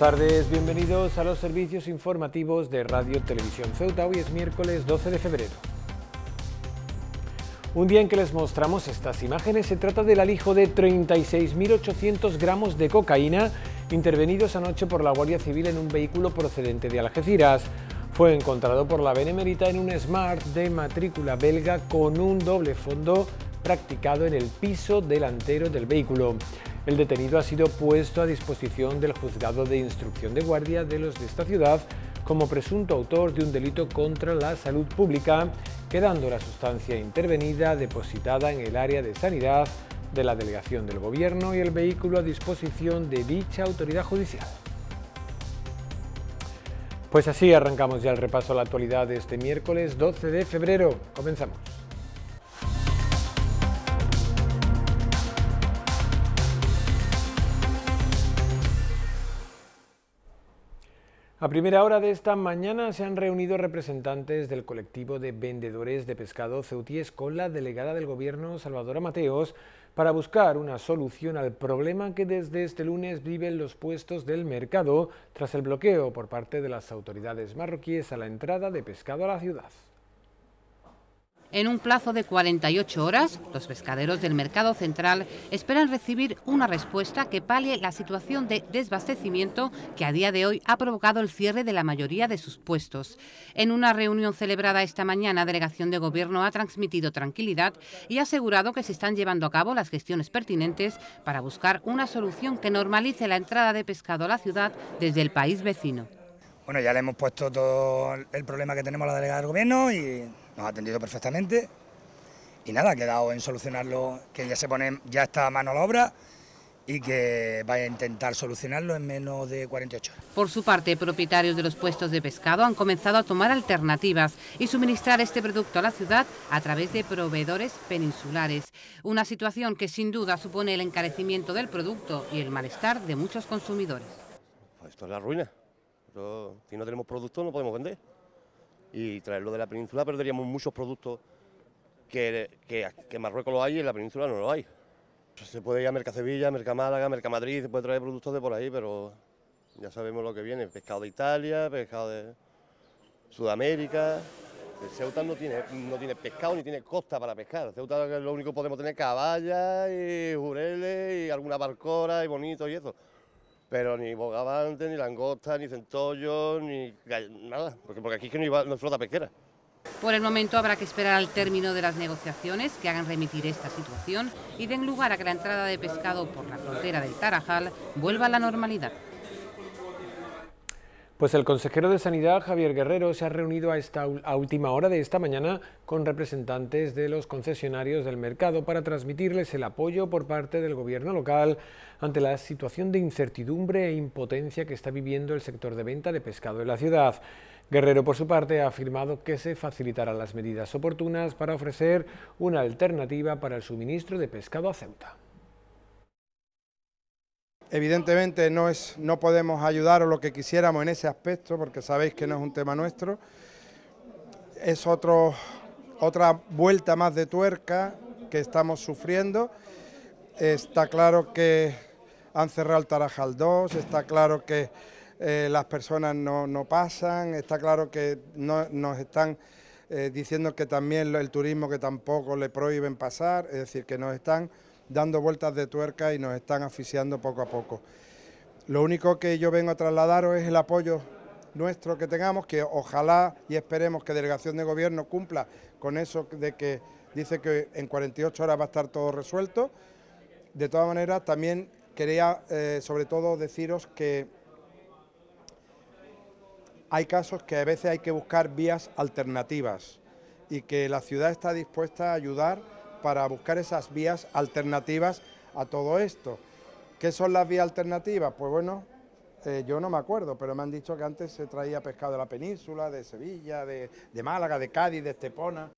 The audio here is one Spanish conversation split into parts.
tardes, bienvenidos a los servicios informativos de Radio Televisión Ceuta. Hoy es miércoles 12 de febrero. Un día en que les mostramos estas imágenes, se trata del alijo de 36.800 gramos de cocaína intervenidos anoche por la Guardia Civil en un vehículo procedente de Algeciras. Fue encontrado por la Benemérita en un Smart de matrícula belga con un doble fondo practicado en el piso delantero del vehículo. El detenido ha sido puesto a disposición del juzgado de instrucción de guardia de los de esta ciudad como presunto autor de un delito contra la salud pública, quedando la sustancia intervenida depositada en el área de sanidad de la delegación del gobierno y el vehículo a disposición de dicha autoridad judicial. Pues así arrancamos ya el repaso a la actualidad de este miércoles 12 de febrero. Comenzamos. A primera hora de esta mañana se han reunido representantes del colectivo de vendedores de pescado ceutíes con la delegada del gobierno Salvadora Mateos para buscar una solución al problema que desde este lunes viven los puestos del mercado tras el bloqueo por parte de las autoridades marroquíes a la entrada de pescado a la ciudad. En un plazo de 48 horas, los pescaderos del mercado central esperan recibir una respuesta que palie la situación de desabastecimiento que a día de hoy ha provocado el cierre de la mayoría de sus puestos. En una reunión celebrada esta mañana, Delegación de Gobierno ha transmitido tranquilidad y ha asegurado que se están llevando a cabo las gestiones pertinentes para buscar una solución que normalice la entrada de pescado a la ciudad desde el país vecino. Bueno, ya le hemos puesto todo el problema que tenemos a la delegada de Gobierno y nos ha atendido perfectamente y nada, ha quedado en solucionarlo, que ya se pone, ya está a mano a la obra y que va a intentar solucionarlo en menos de 48 horas. Por su parte, propietarios de los puestos de pescado han comenzado a tomar alternativas y suministrar este producto a la ciudad a través de proveedores peninsulares, una situación que sin duda supone el encarecimiento del producto y el malestar de muchos consumidores. esto es la ruina. si no tenemos producto no podemos vender y traerlo de la península, perderíamos muchos productos que, Marruecos lo hay y en la península no lo hay. Se puede ir a Mercacevilla, Mercamálaga, Mercamadrid, se puede traer productos de por ahí, pero ya sabemos lo que viene, pescado de Italia, pescado de Sudamérica. Ceuta no tiene, no tiene pescado ni tiene costa para pescar. Ceuta lo único que podemos tener caballas y jureles y alguna barcora y bonito y eso pero ni bogavante, ni langosta, ni centollo, ni nada, porque, porque aquí que no, iba, no hay flota pesquera. Por el momento habrá que esperar al término de las negociaciones que hagan remitir esta situación y den lugar a que la entrada de pescado por la frontera del Tarajal vuelva a la normalidad. Pues el consejero de Sanidad, Javier Guerrero, se ha reunido a, última hora de esta mañana con representantes de los concesionarios del mercado para transmitirles el apoyo por parte del gobierno local ante la situación de incertidumbre e impotencia que está viviendo el sector de venta de pescado en la ciudad. Guerrero, por su parte, ha afirmado que se facilitarán las medidas oportunas para ofrecer una alternativa para el suministro de pescado a Ceuta. Evidentemente no, es, no podemos o lo que quisiéramos en ese aspecto, porque sabéis que no es un tema nuestro. Es otro, otra vuelta más de tuerca que estamos sufriendo. Está claro que han cerrado el Tarajal 2, está claro que eh, las personas no, pasan, está claro que no, nos están eh, diciendo que también el turismo que tampoco le prohíben pasar, es decir, que nos están dando vueltas de tuerca y nos están asfixiando poco a poco. Lo único que yo vengo a trasladaros es el apoyo nuestro que tengamos, que ojalá y esperemos que Delegación de Gobierno cumpla con eso de que dice que en 48 horas va a estar todo resuelto. De todas maneras, también quería eh, sobre todo deciros que hay casos que a veces hay que buscar vías alternativas y que la ciudad está dispuesta a ayudar para buscar esas vías alternativas a todo esto. ¿Qué son las vías alternativas? Pues bueno, eh, yo no me acuerdo, pero me han dicho que antes se traía pescado de la península, de Sevilla, de, de Málaga, de Cádiz, de Estepona.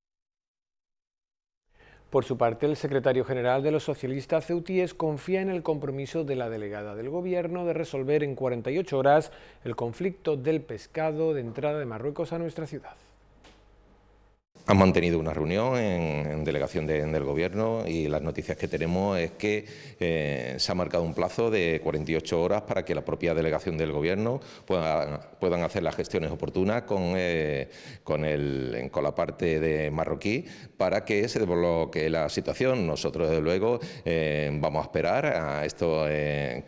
Por su parte, el secretario general de los socialistas ceutíes confía en el compromiso de la delegada del Gobierno de resolver en 48 horas el conflicto del pescado de entrada de Marruecos a nuestra ciudad. Han mantenido una reunión en, delegación del Gobierno y las noticias que tenemos es que eh, se ha marcado un plazo de 48 horas para que la propia delegación del Gobierno pueda, puedan hacer las gestiones oportunas con, eh, con, la parte de marroquí para que se desbloquee la situación. Nosotros, desde luego, eh, vamos a esperar a esto en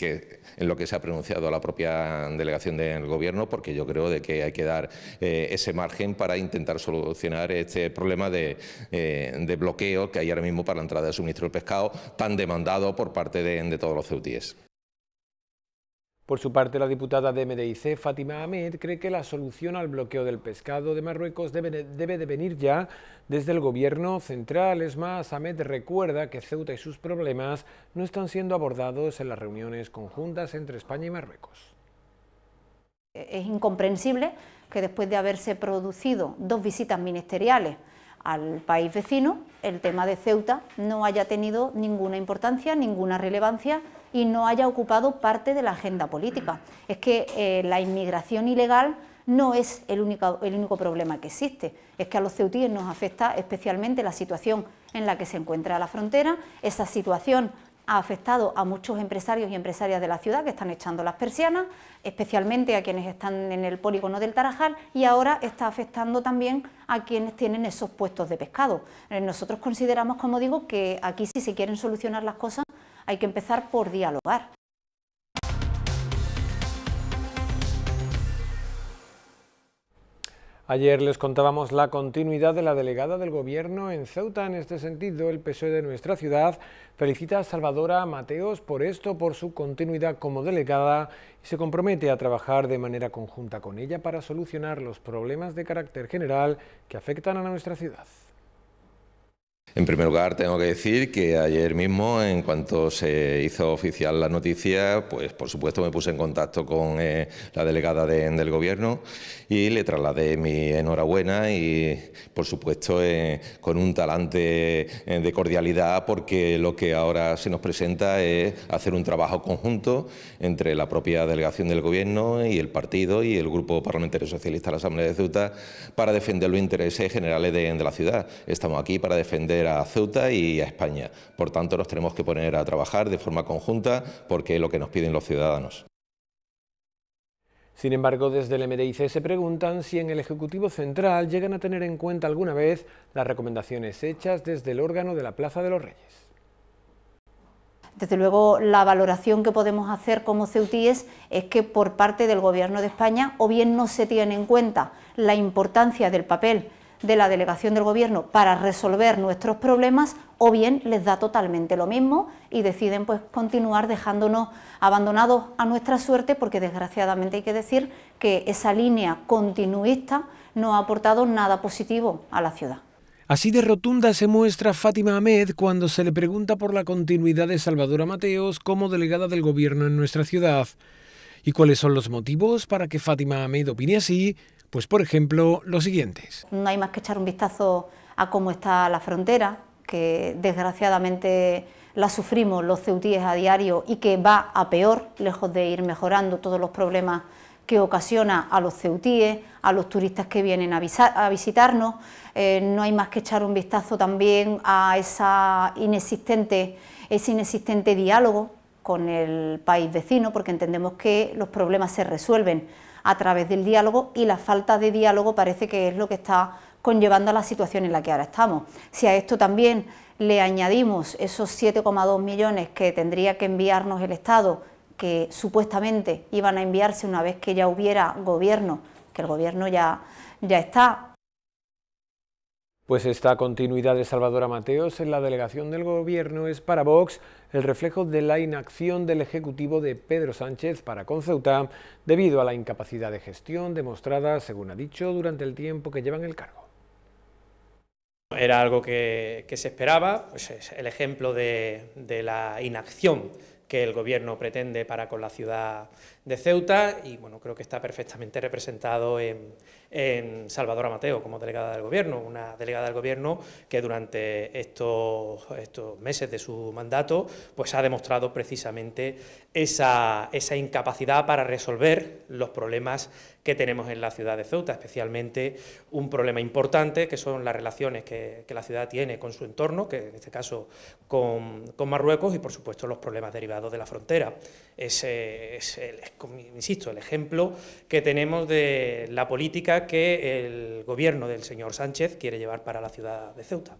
lo que se ha pronunciado la propia delegación del Gobierno, porque yo creo de que hay que dar ese margen para intentar solucionar este problema eh, de, bloqueo que hay ahora mismo para la entrada de suministro del pescado, tan demandado por parte de, todos los ceutíes. Por su parte, la diputada de MDIC, Fátima Ahmed, cree que la solución al bloqueo del pescado de Marruecos debe debe de, venir ya desde el gobierno central. Es más, Ahmed recuerda que Ceuta y sus problemas no están siendo abordados en las reuniones conjuntas entre España y Marruecos. Es incomprensible que después de haberse producido dos visitas ministeriales al país vecino, el tema de Ceuta no haya tenido ninguna importancia, ninguna relevancia y no haya ocupado parte de la agenda política. Mm. Es que eh, la inmigración ilegal no es el único, el único problema que existe, es que a los ceutíes nos afecta especialmente la situación en la que se encuentra la frontera, esa situación ha afectado a muchos empresarios y empresarias de la ciudad que están echando las persianas, especialmente a quienes están en el polígono del Tarajal y ahora está afectando también a quienes tienen esos puestos de pescado. Eh, nosotros consideramos, como digo, que aquí si se quieren solucionar las cosas hay que empezar por dialogar. Ayer les contábamos la continuidad de la delegada del Gobierno en Ceuta. En este sentido, el PSOE de nuestra ciudad felicita a Salvadora Mateos por esto, por su continuidad como delegada y se compromete a trabajar de manera conjunta con ella para solucionar los problemas de carácter general que afectan a nuestra ciudad. En primer lugar, tengo que decir que ayer mismo, en cuanto se hizo oficial la noticia, pues por supuesto me puse en contacto con eh, la delegada del Gobierno y le trasladé mi enhorabuena y, por supuesto, eh, con un talante eh, de cordialidad, porque lo que ahora se nos presenta es hacer un trabajo conjunto entre la propia delegación del Gobierno y el partido y el Grupo Parlamentario Socialista de la Asamblea de Ceuta para defender los intereses generales de la ciudad. Estamos aquí para defender a Ceuta y a España. Por tanto, nos tenemos que poner a trabajar de forma conjunta porque es lo que nos piden los ciudadanos. Sin embargo, desde el MDIC se preguntan si en el Ejecutivo Central llegan a tener en cuenta alguna vez las recomendaciones hechas desde el órgano de la Plaza de los Reyes. Desde luego, la valoración que podemos hacer como ceutíes es que por parte del Gobierno de España o bien no se tiene en cuenta la importancia del papel de la delegación del gobierno para resolver nuestros problemas o bien les da totalmente lo mismo y deciden pues continuar dejándonos abandonados a nuestra suerte porque desgraciadamente hay que decir que esa línea continuista no ha aportado nada positivo a la ciudad. Así de rotunda se muestra Fátima Ahmed cuando se le pregunta por la continuidad de Salvador Mateos como delegada del gobierno en nuestra ciudad. ¿Y cuáles son los motivos para que Fátima Ahmed opine así? Pues por ejemplo, los siguientes. No hay más que echar un vistazo a cómo está la frontera, que desgraciadamente la sufrimos los ceutíes a diario y que va a peor, lejos de ir mejorando todos los problemas que ocasiona a los ceutíes, a los turistas que vienen a, visitarnos. Eh, no hay más que echar un vistazo también a esa inexistente, ese inexistente diálogo con el país vecino, porque entendemos que los problemas se resuelven a través del diálogo y la falta de diálogo parece que es lo que está conllevando a la situación en la que ahora estamos. Si a esto también le añadimos esos 7,2 millones que tendría que enviarnos el Estado, que supuestamente iban a enviarse una vez que ya hubiera gobierno, que el gobierno ya, ya está, pues esta continuidad de Salvador Mateos en la delegación del Gobierno es para Vox el reflejo de la inacción del Ejecutivo de Pedro Sánchez para Conceuta, debido a la incapacidad de gestión demostrada, según ha dicho, durante el tiempo que lleva en el cargo. Era algo que, se esperaba, pues es el ejemplo de la inacción que el gobierno pretende para con la ciudad de Ceuta y bueno, creo que está perfectamente representado en, Salvador Mateo como delegada del gobierno, una delegada del gobierno que durante estos, estos meses de su mandato pues ha demostrado precisamente esa, incapacidad para resolver los problemas que tenemos en la ciudad de Ceuta, especialmente un problema importante que son las relaciones que, la ciudad tiene con su entorno, que en este caso con, con Marruecos y por supuesto los problemas derivados lado de la frontera. Es, insisto, el ejemplo que tenemos de la política que el gobierno del señor Sánchez quiere llevar para la ciudad de Ceuta.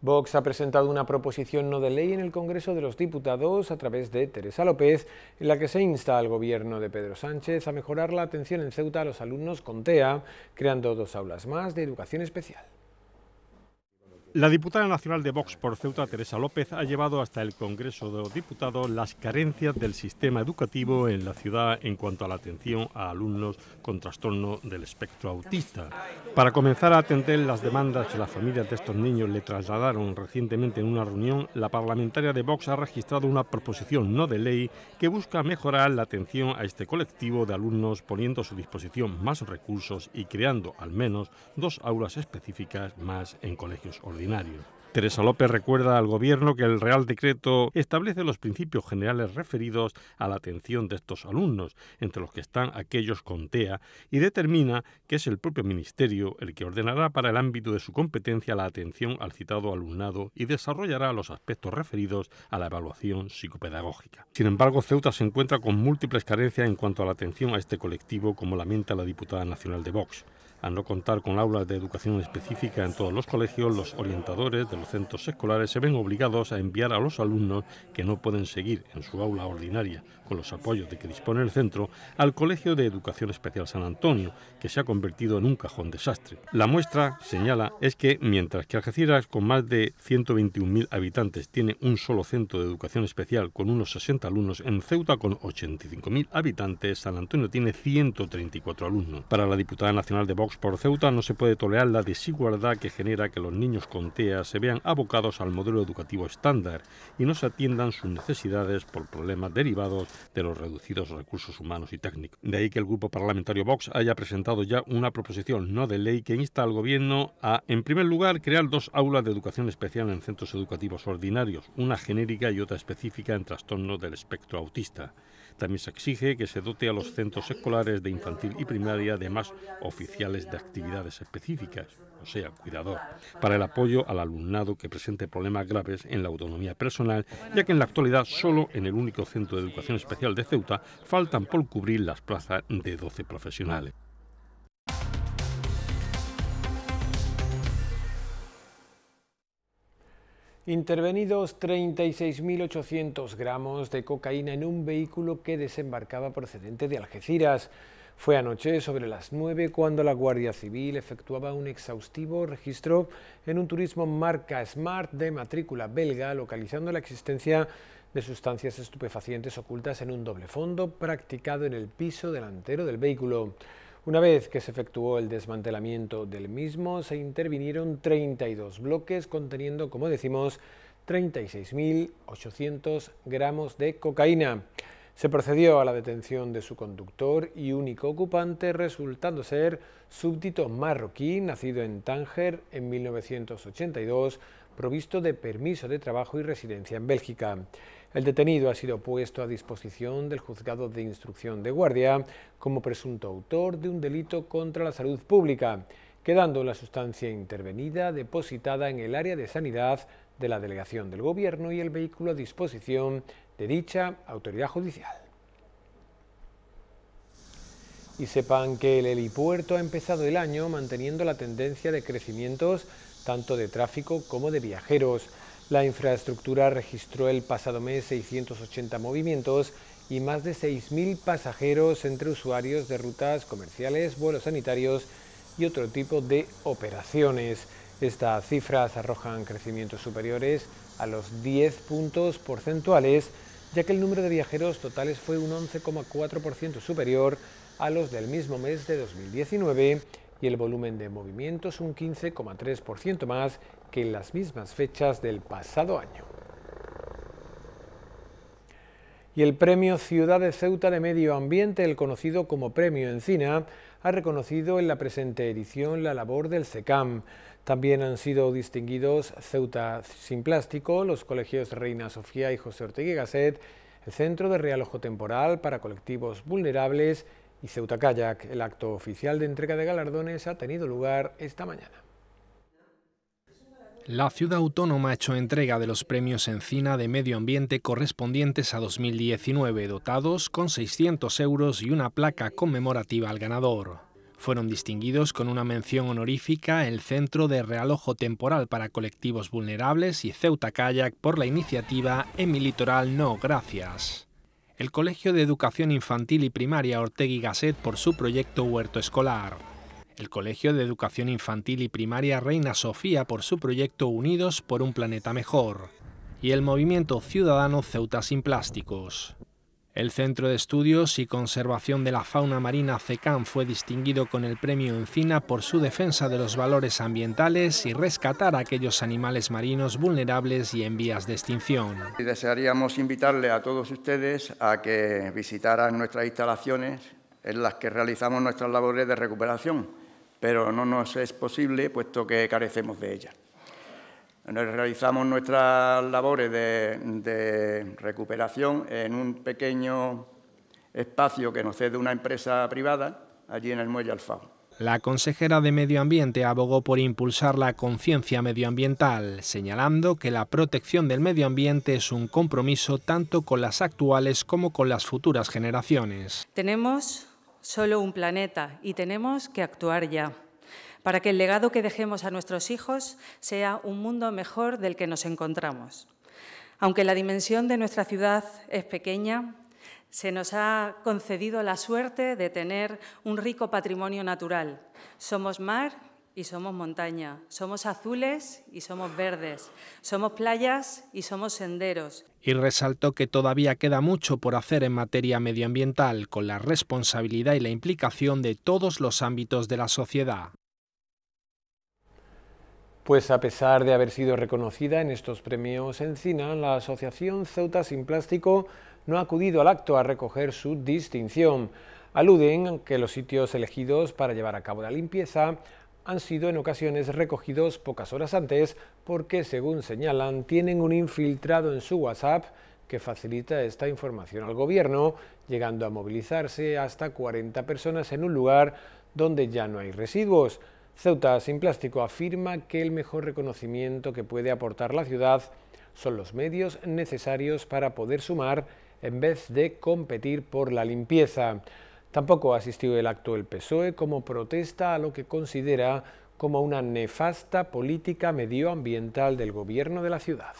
Vox ha presentado una proposición no de ley en el Congreso de los Diputados a través de Teresa López, en la que se insta al gobierno de Pedro Sánchez a mejorar la atención en Ceuta a los alumnos con TEA, creando dos aulas más de educación especial. La diputada nacional de Vox por Ceuta, Teresa López, ha llevado hasta el Congreso de los Diputados las carencias del sistema educativo en la ciudad en cuanto a la atención a alumnos con trastorno del espectro autista. Para comenzar a atender las demandas que las familias de estos niños le trasladaron recientemente en una reunión, la parlamentaria de Vox ha registrado una proposición no de ley que busca mejorar la atención a este colectivo de alumnos poniendo a su disposición más recursos y creando al menos dos aulas específicas más en colegios online. Teresa López recuerda al Gobierno que el Real Decreto establece los principios generales referidos a la atención de estos alumnos, entre los que están aquellos con TEA, y determina que es el propio Ministerio el que ordenará para el ámbito de su competencia la atención al citado alumnado y desarrollará los aspectos referidos a la evaluación psicopedagógica. Sin embargo, Ceuta se encuentra con múltiples carencias en cuanto a la atención a este colectivo, como lamenta la diputada nacional de Vox. Al no contar con aulas de educación específica en todos los colegios, los orientadores de los centros escolares se ven obligados a enviar a los alumnos que no pueden seguir en su aula ordinaria con los apoyos de que dispone el centro al Colegio de Educación Especial San Antonio, que se ha convertido en un cajón desastre. La muestra, señala, es que mientras que Algeciras, con más de 121.000 habitantes, tiene un solo centro de educación especial con unos 60 alumnos, en Ceuta, con 85.000 habitantes, San Antonio tiene 134 alumnos. Para la diputada nacional de por Ceuta no se puede tolerar la desigualdad que genera que los niños con TEA se vean abocados al modelo educativo estándar y no se atiendan sus necesidades por problemas derivados de los reducidos recursos humanos y técnicos. De ahí que el grupo parlamentario Vox haya presentado ya una proposición no de ley que insta al gobierno a, en primer lugar, crear dos aulas de educación especial en centros educativos ordinarios, una genérica y otra específica en trastorno del espectro autista. También se exige que se dote a los centros escolares de infantil y primaria de más oficiales de actividades específicas, o sea, cuidador, para el apoyo al alumnado que presente problemas graves en la autonomía personal, ya que en la actualidad solo en el único centro de educación especial de Ceuta faltan por cubrir las plazas de 12 profesionales. Intervenidos 36.800 gramos de cocaína en un vehículo que desembarcaba procedente de Algeciras. Fue anoche sobre las 9 cuando la Guardia Civil efectuaba un exhaustivo registro en un turismo marca Smart de matrícula belga, localizando la existencia de sustancias estupefacientes ocultas en un doble fondo practicado en el piso delantero del vehículo. Una vez que se efectuó el desmantelamiento del mismo, se intervinieron 32 bloques conteniendo, como decimos, 36.800 gramos de cocaína. Se procedió a la detención de su conductor y único ocupante, resultando ser súbdito marroquí, nacido en Tánger en 1982, provisto de permiso de trabajo y residencia en Bélgica. El detenido ha sido puesto a disposición del juzgado de instrucción de guardia como presunto autor de un delito contra la salud pública, quedando la sustancia intervenida depositada en el área de sanidad de la delegación del gobierno y el vehículo a disposición de dicha autoridad judicial. Y sepan que el helipuerto ha empezado el año manteniendo la tendencia de crecimientos tanto de tráfico como de viajeros, la infraestructura registró el pasado mes 680 movimientos y más de 6.000 pasajeros entre usuarios de rutas comerciales, vuelos sanitarios y otro tipo de operaciones. Estas cifras arrojan crecimientos superiores a los 10 puntos porcentuales, ya que el número de viajeros totales fue un 11,4% superior a los del mismo mes de 2019 y el volumen de movimientos un 15,3% más que en las mismas fechas del pasado año. Y el Premio Ciudad de Ceuta de Medio Ambiente, el conocido como Premio Encina, ha reconocido en la presente edición la labor del CECAM. También han sido distinguidos Ceuta Sin Plástico, los colegios Reina Sofía y José Ortega Gasset, el Centro de Real Temporal para Colectivos Vulnerables y Ceuta Kayak. El acto oficial de entrega de galardones ha tenido lugar esta mañana. La ciudad autónoma ha hecho entrega de los premios Encina de Medio Ambiente correspondientes a 2019, dotados con 600 euros y una placa conmemorativa al ganador. Fueron distinguidos con una mención honorífica el Centro de Realojo Temporal para Colectivos Vulnerables y Ceuta Kayak por la iniciativa Emi litoral no gracias. El Colegio de Educación Infantil y Primaria Ortegui Gasset por su proyecto Huerto Escolar el Colegio de Educación Infantil y Primaria Reina Sofía por su proyecto Unidos por un Planeta Mejor y el Movimiento Ciudadano Ceuta Sin Plásticos. El Centro de Estudios y Conservación de la Fauna Marina CECAM... fue distinguido con el premio Encina por su defensa de los valores ambientales y rescatar a aquellos animales marinos vulnerables y en vías de extinción. Y desearíamos invitarle a todos ustedes a que visitaran nuestras instalaciones en las que realizamos nuestras labores de recuperación pero no nos es posible puesto que carecemos de ella. realizamos nuestras labores de, recuperación en un pequeño espacio que nos cede una empresa privada allí en el muelle Alfao. La consejera de Medio Ambiente abogó por impulsar la conciencia medioambiental, señalando que la protección del medio ambiente es un compromiso tanto con las actuales como con las futuras generaciones. Tenemos solo un planeta y tenemos que actuar ya para que el legado que dejemos a nuestros hijos sea un mundo mejor del que nos encontramos. Aunque la dimensión de nuestra ciudad es pequeña, se nos ha concedido la suerte de tener un rico patrimonio natural. Somos mar y somos montaña, somos azules y somos verdes, somos playas y somos senderos. Y resaltó que todavía queda mucho por hacer en materia medioambiental, con la responsabilidad y la implicación de todos los ámbitos de la sociedad. Pues a pesar de haber sido reconocida en estos premios Encina, la Asociación Ceuta Sin Plástico no ha acudido al acto a recoger su distinción. Aluden que los sitios elegidos para llevar a cabo la limpieza han sido en ocasiones recogidos pocas horas antes porque, según señalan, tienen un infiltrado en su WhatsApp que facilita esta información al gobierno, llegando a movilizarse hasta 40 personas en un lugar donde ya no hay residuos. Ceuta Sin Plástico afirma que el mejor reconocimiento que puede aportar la ciudad son los medios necesarios para poder sumar en vez de competir por la limpieza. Tampoco asistió el acto del PSOE como protesta a lo que considera como una nefasta política medioambiental del gobierno de la ciudad.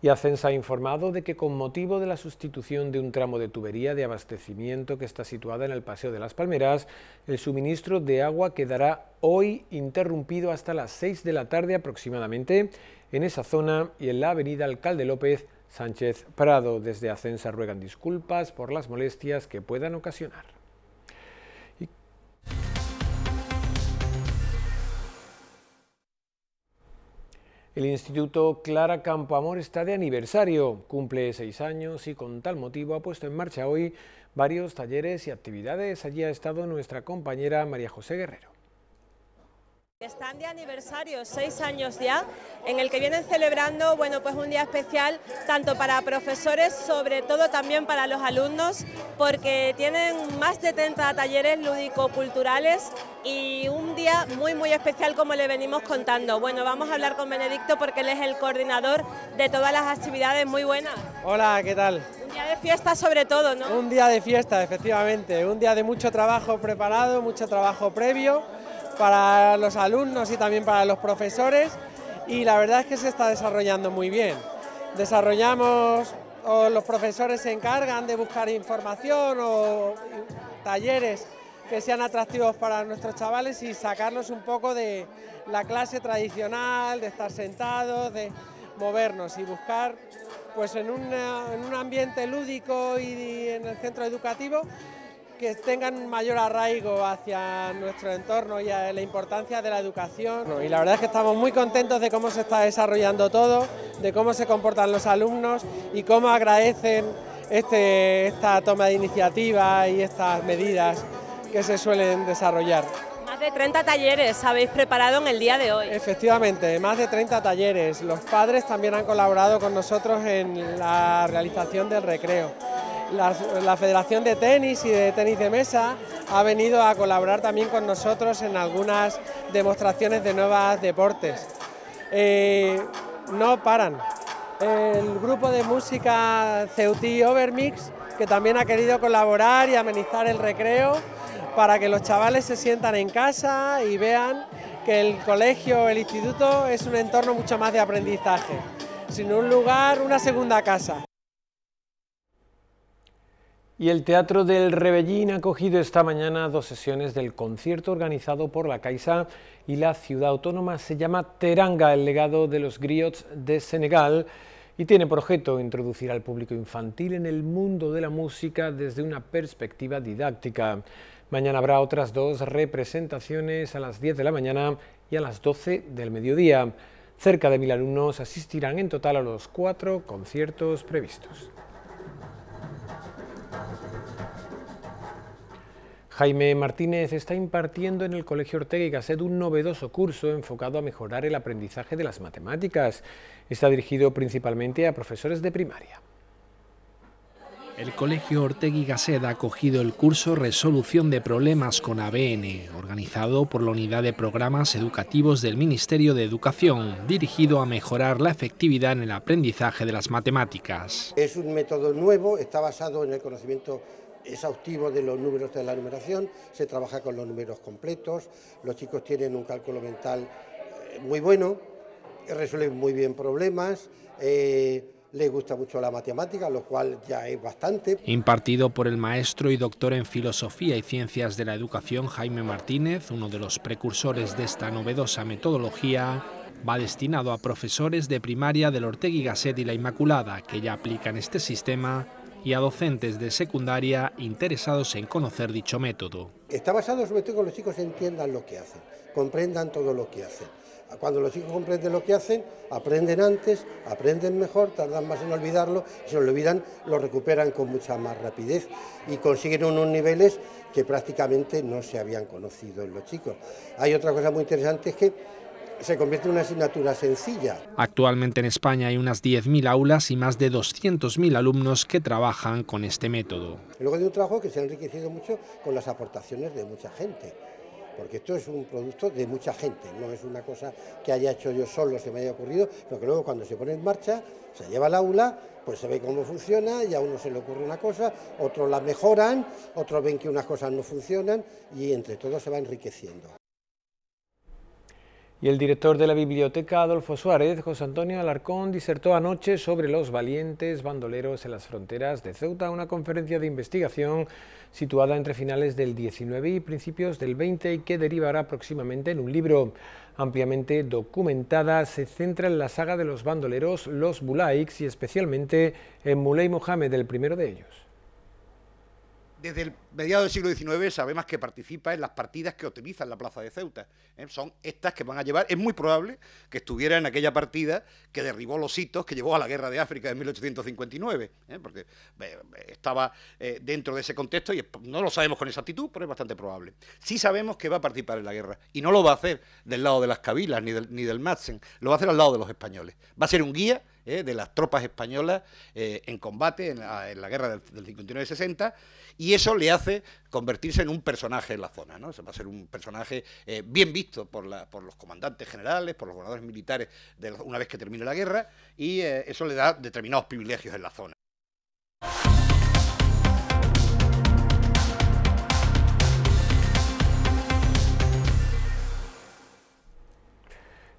Y se ha informado de que con motivo de la sustitución de un tramo de tubería de abastecimiento que está situada en el Paseo de las Palmeras, el suministro de agua quedará hoy interrumpido hasta las 6 de la tarde aproximadamente en esa zona y en la avenida Alcalde López Sánchez Prado desde Ascensa ruegan disculpas por las molestias que puedan ocasionar. El Instituto Clara Campoamor está de aniversario, cumple seis años y con tal motivo ha puesto en marcha hoy varios talleres y actividades. Allí ha estado nuestra compañera María José Guerrero. Están de aniversario, seis años ya, en el que vienen celebrando bueno, pues un día especial tanto para profesores, sobre todo también para los alumnos, porque tienen más de 30 talleres lúdico-culturales y un día muy muy especial como le venimos contando. Bueno, vamos a hablar con Benedicto porque él es el coordinador de todas las actividades, muy buenas. Hola, ¿qué tal? Un día de fiesta sobre todo, ¿no? Un día de fiesta, efectivamente, un día de mucho trabajo preparado, mucho trabajo previo para los alumnos y también para los profesores y la verdad es que se está desarrollando muy bien. Desarrollamos o los profesores se encargan de buscar información o talleres que sean atractivos para nuestros chavales y sacarlos un poco de la clase tradicional, de estar sentados, de movernos y buscar pues en, en un ambiente lúdico y en el centro educativo que tengan mayor arraigo hacia nuestro entorno y la importancia de la educación. Y la verdad es que estamos muy contentos de cómo se está desarrollando todo, de cómo se comportan los alumnos y cómo agradecen este, esta toma de iniciativa y estas medidas que se suelen desarrollar. Más de 30 talleres habéis preparado en el día de hoy. Efectivamente, más de 30 talleres. Los padres también han colaborado con nosotros en la realización del recreo la, Federación de Tenis y de Tenis de Mesa ha venido a colaborar también con nosotros en algunas demostraciones de nuevos deportes. Eh, no paran. El grupo de música Ceutí Overmix, que también ha querido colaborar y amenizar el recreo para que los chavales se sientan en casa y vean que el colegio, el instituto es un entorno mucho más de aprendizaje, sino un lugar, una segunda casa. Y el Teatro del Rebellín ha cogido esta mañana dos sesiones del concierto organizado por la Caixa y la ciudad autónoma se llama Teranga, el legado de los griots de Senegal y tiene por objeto introducir al público infantil en el mundo de la música desde una perspectiva didáctica. Mañana habrá otras dos representaciones a las 10 de la mañana y a las 12 del mediodía. Cerca de mil alumnos asistirán en total a los cuatro conciertos previstos. Jaime Martínez está impartiendo en el Colegio Ortega y Gasset un novedoso curso enfocado a mejorar el aprendizaje de las matemáticas. Está dirigido principalmente a profesores de primaria. El Colegio Ortega y Gasset ha acogido el curso Resolución de Problemas con ABN, organizado por la Unidad de Programas Educativos del Ministerio de Educación, dirigido a mejorar la efectividad en el aprendizaje de las matemáticas. Es un método nuevo, está basado en el conocimiento exhaustivo de los números de la numeración, se trabaja con los números completos, los chicos tienen un cálculo mental eh, muy bueno, eh, resuelven muy bien problemas, eh, les gusta mucho la matemática, lo cual ya es bastante. Impartido por el maestro y doctor en Filosofía y Ciencias de la Educación Jaime Martínez, uno de los precursores de esta novedosa metodología, va destinado a profesores de primaria del Ortega y Gasset y la Inmaculada, que ya aplican este sistema y a docentes de secundaria interesados en conocer dicho método. Está basado sobre todo en que los chicos entiendan lo que hacen, comprendan todo lo que hacen. Cuando los chicos comprenden lo que hacen, aprenden antes, aprenden mejor, tardan más en olvidarlo, y si lo olvidan lo recuperan con mucha más rapidez y consiguen unos niveles que prácticamente no se habían conocido en los chicos. Hay otra cosa muy interesante es que se convierte en una asignatura sencilla. Actualmente en España hay unas 10.000 aulas y más de 200.000 alumnos que trabajan con este método. Luego de un trabajo que se ha enriquecido mucho con las aportaciones de mucha gente porque esto es un producto de mucha gente, no es una cosa que haya hecho yo solo, se me haya ocurrido, pero que luego cuando se pone en marcha, se lleva al aula, pues se ve cómo funciona y a uno se le ocurre una cosa, otros la mejoran, otros ven que unas cosas no funcionan y entre todos se va enriqueciendo. Y el director de la biblioteca Adolfo Suárez, José Antonio Alarcón, disertó anoche sobre los valientes bandoleros en las fronteras de Ceuta, una conferencia de investigación situada entre finales del 19 y principios del 20 y que derivará próximamente en un libro. Ampliamente documentada, se centra en la saga de los bandoleros, los Bulaiks y especialmente en Muley Mohamed, el primero de ellos desde el mediado del siglo XIX sabemos que participa en las partidas que utiliza la plaza de Ceuta. ¿eh? Son estas que van a llevar. Es muy probable que estuviera en aquella partida que derribó los hitos que llevó a la guerra de África de 1859, ¿eh? porque estaba eh, dentro de ese contexto y no lo sabemos con exactitud, pero es bastante probable. Sí sabemos que va a participar en la guerra y no lo va a hacer del lado de las cabilas ni del, ni del Madsen, lo va a hacer al lado de los españoles. Va a ser un guía eh, de las tropas españolas eh, en combate en la, guerra del, 59-60, y eso le hace convertirse en un personaje en la zona. ¿no? va a ser un personaje eh, bien visto por, los comandantes generales, por los gobernadores militares una vez que termine la guerra, y eso le da determinados privilegios en la zona.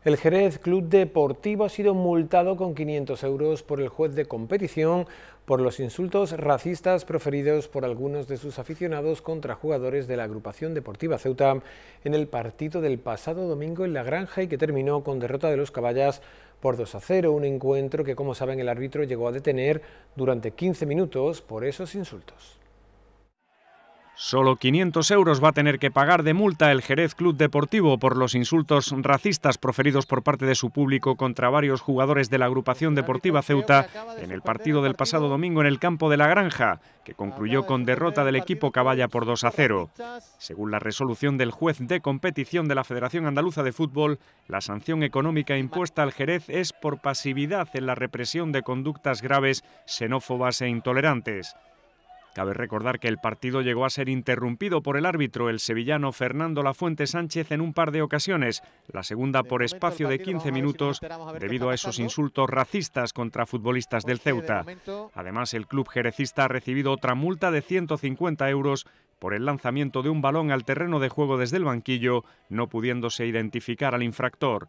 El Jerez Club Deportivo ha sido multado con 500 euros por el juez de competición por los insultos racistas proferidos por algunos de sus aficionados contra jugadores de la agrupación deportiva Ceuta en el partido del pasado domingo en La Granja y que terminó con derrota de los caballas por 2 a 0, un encuentro que como saben el árbitro llegó a detener durante 15 minutos por esos insultos. Solo 500 euros va a tener que pagar de multa el Jerez Club Deportivo por los insultos racistas proferidos por parte de su público contra varios jugadores de la agrupación deportiva Ceuta en el partido del pasado domingo en el campo de la Granja, que concluyó con derrota del equipo Caballa por 2 a 0. Según la resolución del juez de competición de la Federación Andaluza de Fútbol, la sanción económica impuesta al Jerez es por pasividad en la represión de conductas graves, xenófobas e intolerantes. Cabe recordar que el partido llegó a ser interrumpido por el árbitro, el sevillano Fernando Lafuente Sánchez, en un par de ocasiones, la segunda por espacio de 15 minutos, debido a esos insultos racistas contra futbolistas del pues Ceuta. Además, el club jerecista ha recibido otra multa de 150 euros por el lanzamiento de un balón al terreno de juego desde el banquillo, no pudiéndose identificar al infractor.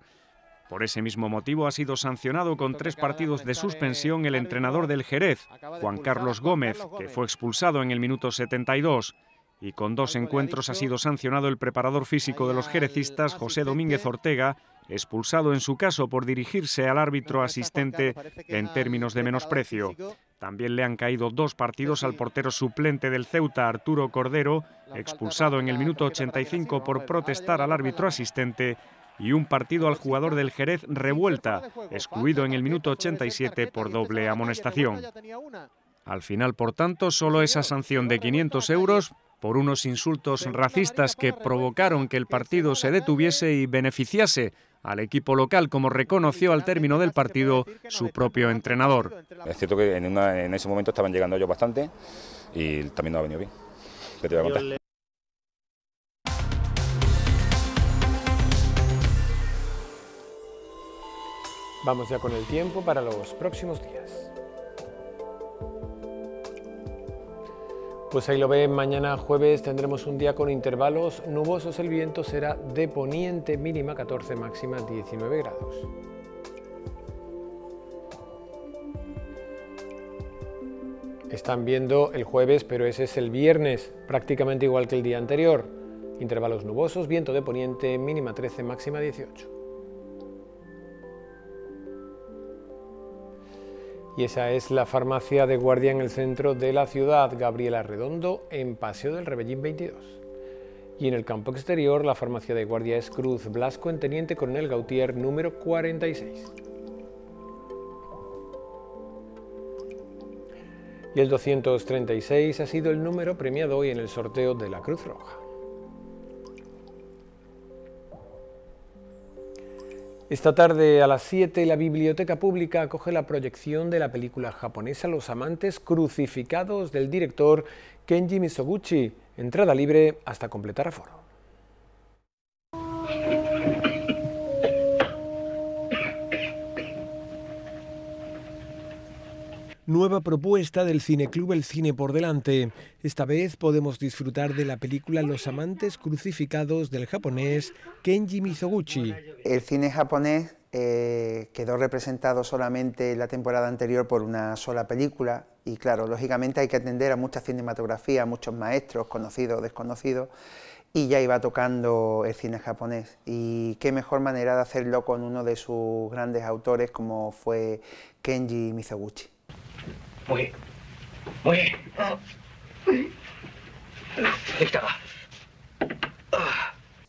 Por ese mismo motivo ha sido sancionado con tres partidos de suspensión el entrenador del Jerez, Juan Carlos Gómez, que fue expulsado en el minuto 72. Y con dos encuentros ha sido sancionado el preparador físico de los jerecistas, José Domínguez Ortega, expulsado en su caso por dirigirse al árbitro asistente en términos de menosprecio. También le han caído dos partidos al portero suplente del Ceuta, Arturo Cordero, expulsado en el minuto 85 por protestar al árbitro asistente y un partido al jugador del Jerez Revuelta, excluido en el minuto 87 por doble amonestación. Al final, por tanto, solo esa sanción de 500 euros por unos insultos racistas que provocaron que el partido se detuviese y beneficiase al equipo local, como reconoció al término del partido su propio entrenador. Es cierto que en, ese momento estaban llegando ellos bastante y también no ha venido bien. Vamos ya con el tiempo para los próximos días. Pues ahí lo ven, mañana jueves tendremos un día con intervalos nubosos, el viento será de poniente mínima 14, máxima 19 grados. Están viendo el jueves, pero ese es el viernes, prácticamente igual que el día anterior. Intervalos nubosos, viento de poniente mínima 13, máxima 18. Y esa es la farmacia de guardia en el centro de la ciudad, Gabriela Redondo, en Paseo del Rebellín 22. Y en el campo exterior, la farmacia de guardia es Cruz Blasco en Teniente Coronel Gautier número 46. Y el 236 ha sido el número premiado hoy en el sorteo de la Cruz Roja. Esta tarde a las 7 la Biblioteca Pública acoge la proyección de la película japonesa Los amantes crucificados del director Kenji Misoguchi, entrada libre hasta completar aforo. Nueva propuesta del Cineclub El Cine por Delante. Esta vez podemos disfrutar de la película Los amantes crucificados del japonés Kenji Mizoguchi. El cine japonés eh, quedó representado solamente la temporada anterior por una sola película y claro, lógicamente hay que atender a mucha cinematografía, a muchos maestros, conocidos, o desconocidos, y ya iba tocando el cine japonés. Y qué mejor manera de hacerlo con uno de sus grandes autores como fue Kenji Mizoguchi.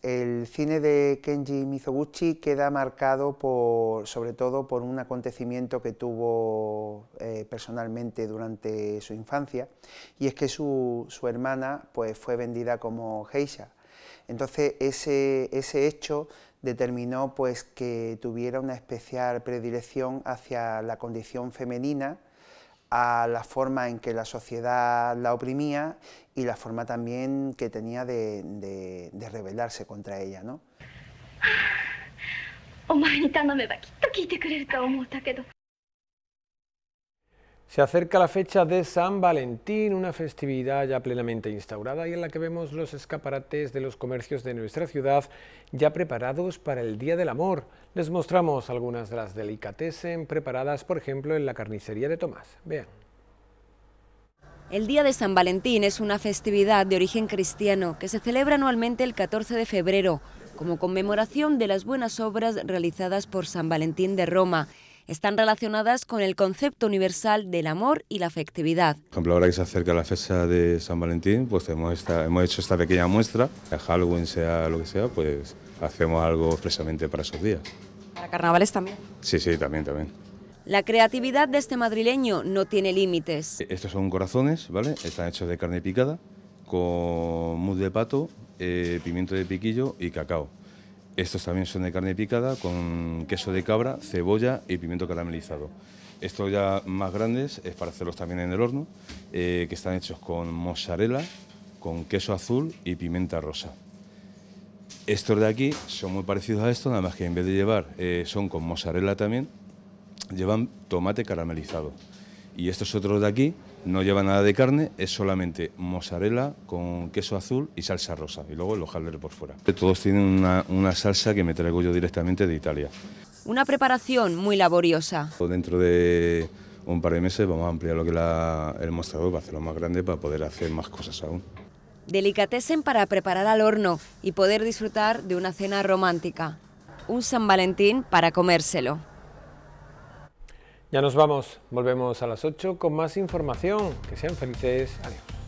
El cine de Kenji Mizoguchi queda marcado por, sobre todo por un acontecimiento que tuvo eh, personalmente durante su infancia y es que su, hermana pues, fue vendida como geisha. Entonces ese, ese hecho determinó pues, que tuviera una especial predilección hacia la condición femenina a la forma en que la sociedad la oprimía y la forma también que tenía de, rebelarse contra ella. ¿no? Se acerca la fecha de San Valentín, una festividad ya plenamente instaurada y en la que vemos los escaparates de los comercios de nuestra ciudad ya preparados para el Día del Amor. Les mostramos algunas de las delicatessen preparadas, por ejemplo, en la carnicería de Tomás. Vean. El Día de San Valentín es una festividad de origen cristiano que se celebra anualmente el 14 de febrero como conmemoración de las buenas obras realizadas por San Valentín de Roma están relacionadas con el concepto universal del amor y la afectividad. Por ejemplo, ahora que se acerca la fecha de San Valentín, pues hemos, hemos hecho esta pequeña muestra, a Halloween sea lo que sea, pues hacemos algo expresamente para esos días. ¿Para carnavales también? Sí, sí, también, también. La creatividad de este madrileño no tiene límites. Estos son corazones, ¿vale? Están hechos de carne picada, con mousse de pato, eh, pimiento de piquillo y cacao. Estos también son de carne picada con queso de cabra, cebolla y pimiento caramelizado. Estos ya más grandes es para hacerlos también en el horno, eh, que están hechos con mozzarella, con queso azul y pimienta rosa. Estos de aquí son muy parecidos a estos, nada más que en vez de llevar, eh, son con mozzarella también, llevan tomate caramelizado. Y estos otros de aquí no lleva nada de carne, es solamente mozzarella con queso azul y salsa rosa, y luego el hojaldre por fuera. Todos tienen una, salsa que me traigo yo directamente de Italia. Una preparación muy laboriosa. Dentro de un par de meses vamos a ampliar lo que la, el mostrador para hacerlo más grande para poder hacer más cosas aún. Delicatesen para preparar al horno y poder disfrutar de una cena romántica. Un San Valentín para comérselo. Ya nos vamos, volvemos a las 8 con más información. Que sean felices, adiós.